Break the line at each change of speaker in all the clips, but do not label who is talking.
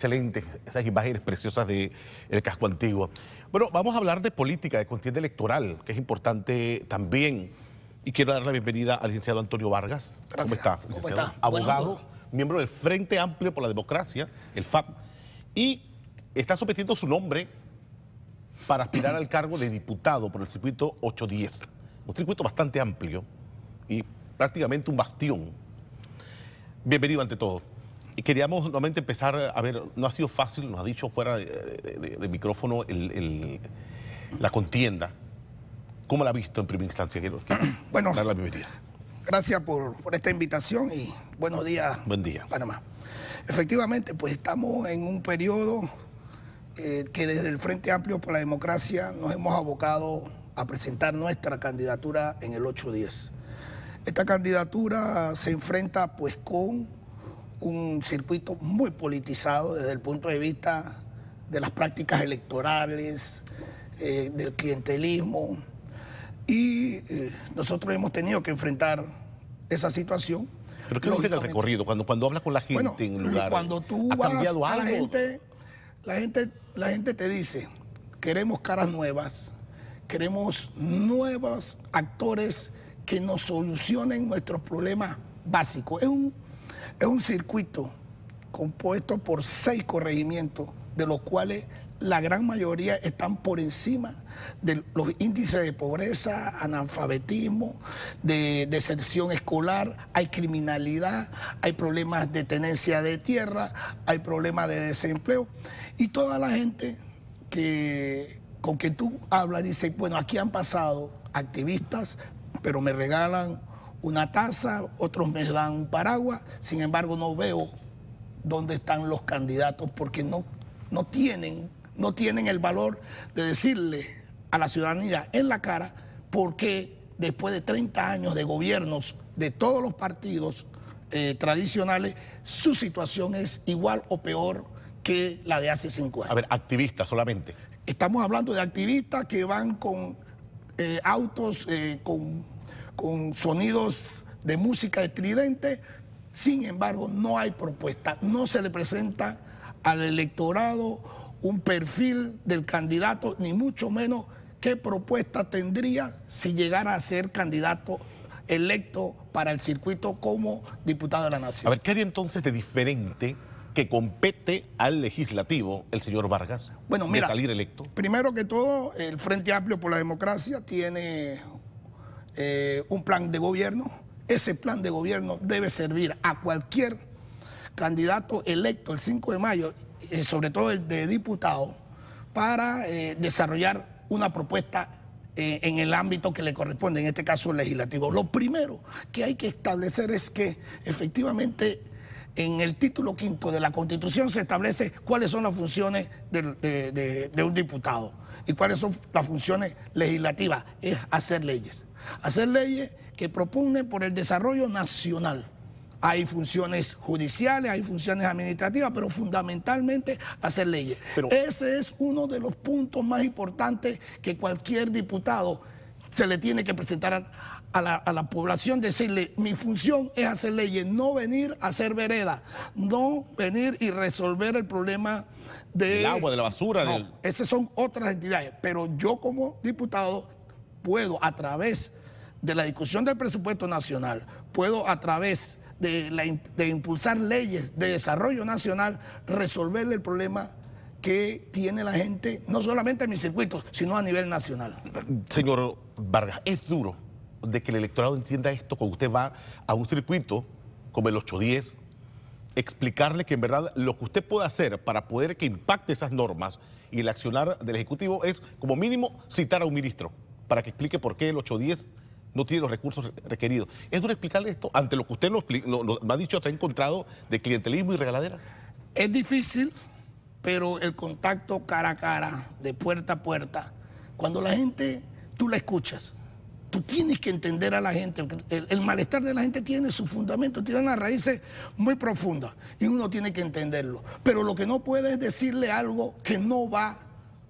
Excelente, esas imágenes preciosas del casco antiguo. Bueno, vamos a hablar de política, de contienda electoral, que es importante también. Y quiero dar la bienvenida al licenciado Antonio Vargas. Gracias. ¿Cómo está? Abogado, miembro del Frente Amplio por la Democracia, el FAP. Y está sometiendo su nombre para aspirar al cargo de diputado por el circuito 810. Un circuito bastante amplio y prácticamente un bastión. Bienvenido ante todo queríamos nuevamente empezar, a ver, no ha sido fácil, nos ha dicho fuera de, micrófono la contienda. ¿Cómo la ha visto en primera instancia? Quiero, bueno, la bienvenida.
Gracias por, esta invitación y buenos días, Buen día. Panamá. Efectivamente, pues estamos en un periodo eh, que desde el Frente Amplio por la Democracia nos hemos abocado a presentar nuestra candidatura en el 8-10. Esta candidatura se enfrenta pues con un circuito muy politizado desde el punto de vista de las prácticas electorales, eh, del clientelismo. Y eh, nosotros hemos tenido que enfrentar esa situación.
Pero ¿qué es el recorrido? Cuando, cuando hablas con la gente en lugar. Cuando
tú vas cambiado a La gente, la, gente, la gente te dice, queremos caras nuevas, queremos nuevos actores que nos solucionen nuestros problemas básicos. Es un es un circuito compuesto por seis corregimientos, de los cuales la gran mayoría están por encima de los índices de pobreza, analfabetismo, de deserción escolar, hay criminalidad, hay problemas de tenencia de tierra, hay problemas de desempleo. Y toda la gente que, con que tú hablas dice, bueno, aquí han pasado activistas, pero me regalan una taza, otros me dan un paraguas, sin embargo no veo dónde están los candidatos porque no, no, tienen, no tienen el valor de decirle a la ciudadanía en la cara por qué después de 30 años de gobiernos de todos los partidos eh, tradicionales, su situación es igual o peor que la de hace 5 años. A ver, activistas solamente. Estamos hablando de activistas que van con eh, autos, eh, con con sonidos de música estridente, sin embargo no hay propuesta, no se le presenta al electorado un perfil del candidato, ni mucho menos qué propuesta tendría si llegara a ser candidato electo para el circuito como diputado de la Nación. A
ver, ¿qué haría entonces de diferente que compete al legislativo el señor Vargas bueno, mira, de salir electo?
Primero que todo, el Frente Amplio por la Democracia tiene eh, un plan de gobierno. Ese plan de gobierno debe servir a cualquier candidato electo el 5 de mayo, eh, sobre todo el de diputado, para eh, desarrollar una propuesta en el ámbito que le corresponde, en este caso legislativo. Lo primero que hay que establecer es que efectivamente en el título quinto de la Constitución se establece cuáles son las funciones de, un diputado y cuáles son las funciones legislativas. Es hacer leyes hacer leyes que propugnen por el desarrollo nacional. Hay funciones judiciales, hay funciones administrativas, pero fundamentalmente hacer leyes. Ese es uno de los puntos más importantes que cualquier diputado se le tiene que presentar a, la, población, decirle, mi función es hacer leyes, no venir a hacer vereda no venir y resolver el problema del agua, de la basura. No, Esas son otras entidades, pero yo como diputado puedo a través de la discusión del presupuesto nacional, puedo a través de, impulsar leyes de desarrollo nacional resolverle el problema que tiene la gente, no solamente en mi circuito, sino a nivel nacional.
Señor Vargas, es duro de que el electorado entienda esto cuando usted va a un circuito como el 810, explicarle que en verdad lo que usted puede hacer para poder que impacte esas normas y el accionar del Ejecutivo es como mínimo citar a un ministro para que explique por qué el 810 no tiene los recursos requeridos. ¿Es duro explicarle esto ante
lo que usted nos, no, ha dicho, se ha encontrado de clientelismo y regaladera? Es difícil, pero el contacto cara a cara, de puerta a puerta, cuando la gente, tú la escuchas, tú tienes que entender a la gente, el, malestar de la gente tiene su fundamento, tiene unas raíces muy profundas y uno tiene que entenderlo. Pero lo que no puede es decirle algo que no va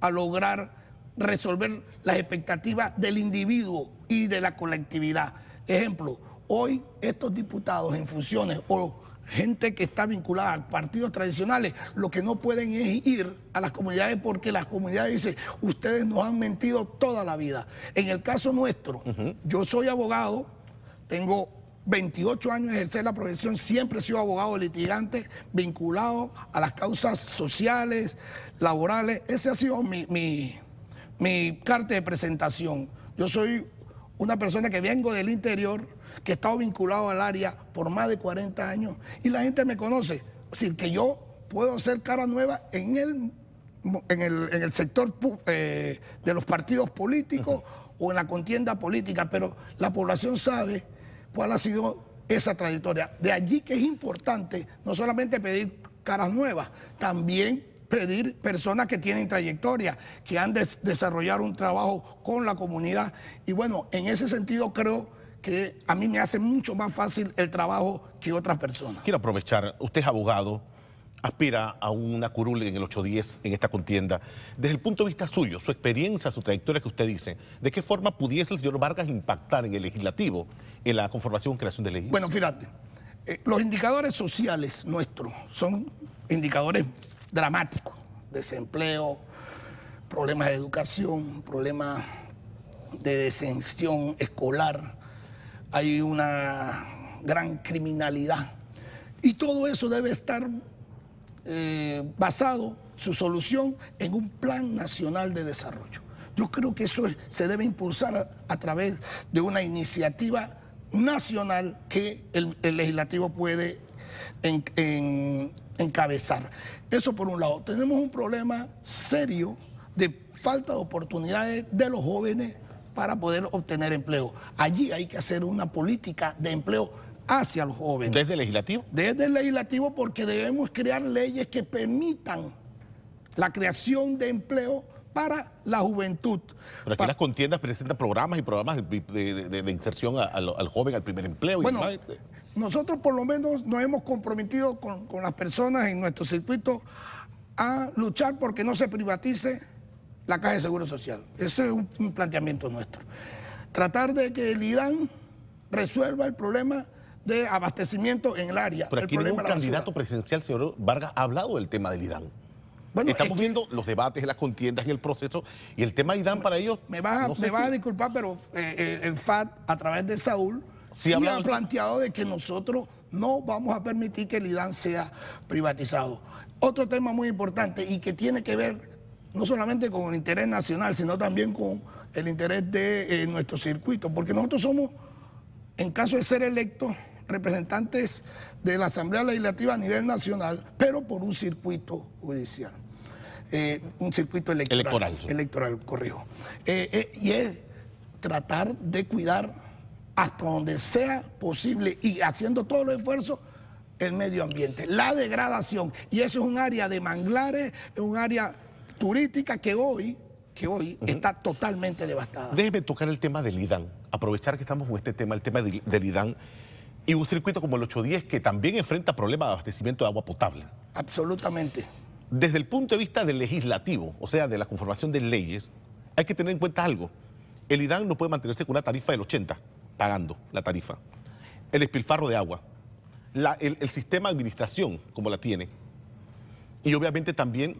a lograr resolver las expectativas del individuo y de la colectividad. Ejemplo, hoy estos diputados en funciones o gente que está vinculada a partidos tradicionales, lo que no pueden es ir a las comunidades porque las comunidades dicen, ustedes nos han mentido toda la vida. En el caso nuestro, yo soy abogado, tengo 28 años de ejercer la profesión, siempre he sido abogado litigante, vinculado a las causas sociales, laborales, ese ha sido mi mi carta de presentación. Yo soy una persona que vengo del interior, que he estado vinculado al área por más de 40 años y la gente me conoce. Es decir, que yo puedo hacer caras nuevas en el, en el, sector eh, de los partidos políticos o en la contienda política, pero la población sabe cuál ha sido esa trayectoria. De allí que es importante no solamente pedir caras nuevas, también pedir personas que tienen trayectoria, que han de desarrollar un trabajo con la comunidad. Y bueno, en ese sentido creo que a mí me hace mucho más fácil el trabajo que otras personas.
Quiero aprovechar, usted es abogado, aspira a una curul en el 810 en esta contienda. Desde el punto de vista suyo, su experiencia, su trayectoria que usted dice, ¿de qué forma pudiese el señor Vargas impactar en el legislativo, en la conformación y creación de leyes? Bueno,
fíjate, eh, los indicadores sociales nuestros son indicadores dramático, desempleo, problemas de educación, problemas de descensión escolar, hay una gran criminalidad. Y todo eso debe estar eh, basado, su solución, en un plan nacional de desarrollo. Yo creo que eso se debe impulsar a, través de una iniciativa nacional que el, legislativo puede encabezar. Eso por un lado. Tenemos un problema serio de falta de oportunidades de los jóvenes para poder obtener empleo. Allí hay que hacer una política de empleo hacia los jóvenes. ¿Desde el legislativo? Desde el legislativo porque debemos crear leyes que permitan la creación de empleo para la juventud. Pero aquí las
contiendas presentan programas y programas de, inserción al, joven, al primer empleo
nosotros por lo menos nos hemos comprometido con, las personas en nuestro circuito a luchar porque no se privatice la Caja de Seguro Social. Ese es un, planteamiento nuestro. Tratar de que el IDAN resuelva el problema de abastecimiento en el área. Pero aquí el ningún candidato
presidencial, señor Vargas, ha hablado del tema del IDAN. Estamos viendo los debates, las contiendas y el proceso y el tema IDAN para ellos... Me vas, me a
disculpar, pero eh, eh, el FAT, a través de Saúl, se planteado de que nosotros no vamos a permitir que el IDAN sea privatizado. Otro tema muy importante y que tiene que ver no solamente con el interés nacional, sino también con el interés de eh, nuestro circuito, porque nosotros somos, en caso de ser electos, representantes de la Asamblea Legislativa a nivel nacional, pero por un circuito judicial. Eh, un circuito electoral. Electoral, corrijo. Eh, y es tratar de cuidar hasta donde sea posible y haciendo todos los esfuerzos el medio ambiente. La degradación, y eso es un área de manglares, es un área turística que hoy, que hoy está totalmente devastada.
Déjeme tocar el tema del IDAN, aprovechar que estamos con este tema, el tema del, del IDAN, y un circuito como el 810 que también enfrenta problemas de abastecimiento de agua potable. Absolutamente. Desde el punto de vista del legislativo, o sea, de la conformación de leyes, hay que tener en cuenta algo. El IDAN no puede mantenerse con una tarifa del 80 pagando la tarifa. El espilfarro de agua, el, sistema de administración como la tiene y obviamente también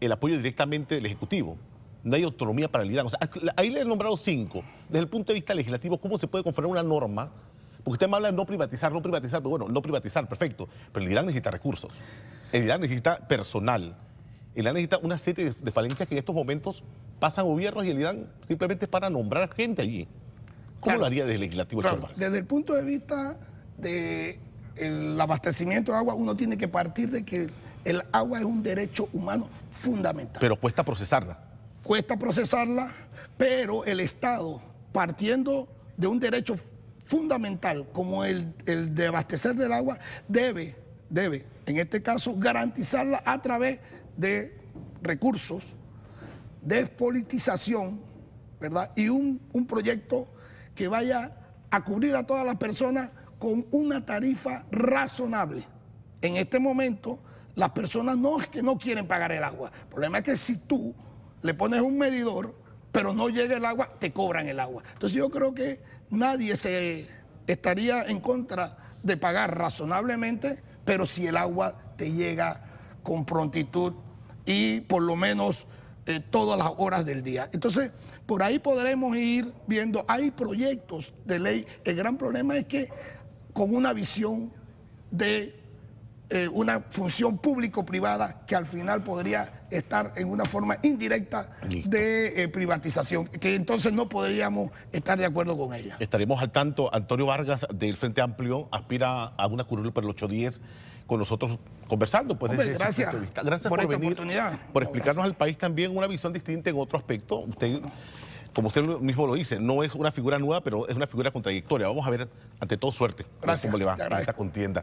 el apoyo directamente del Ejecutivo. No hay autonomía para el O ahí le he nombrado cinco. Desde el punto de vista legislativo, ¿cómo se puede conformar una norma? Porque usted me habla de no privatizar, no privatizar, pero bueno, no privatizar, perfecto. Pero el IDAN necesita recursos. El IDAN necesita personal. El IDAN necesita una serie de, falencias que en estos momentos pasan gobiernos y el IDAN simplemente es para nombrar gente allí. ¿Cómo lo desde el legislativo
Desde el punto de vista del abastecimiento de agua, uno tiene que partir de que el agua es un derecho humano fundamental. Pero cuesta procesarla. Cuesta procesarla, pero el Estado, partiendo de un derecho fundamental como el, de abastecer del agua, debe, debe, en este caso, garantizarla a través de recursos, despolitización, ¿verdad? Y un, un proyecto que vaya a cubrir a todas las personas con una tarifa razonable. En este momento, las personas no es que no quieren pagar el agua. El problema es que si tú le pones un medidor, pero no llega el agua, te cobran el agua. Entonces yo creo que nadie se estaría en contra de pagar razonablemente, pero si el agua te llega con prontitud y por lo menos eh, todas las horas del día. Entonces, por ahí podremos ir viendo, hay proyectos de ley. El gran problema es que con una visión de eh, una función público-privada que al final podría estar en una forma indirecta de eh, privatización, que entonces no podríamos estar de acuerdo con ella.
Estaremos al tanto, Antonio Vargas del Frente Amplio aspira a una curul para el 810 con nosotros conversando. Pues, gracias, gracias por, la oportunidad. por explicarnos al país también una visión distinta en otro aspecto. Usted, como usted mismo lo dice, no es una figura nueva, pero es una figura contradictoria. Vamos a ver, ante todo, suerte. Gracias. Cómo le va a esta contienda.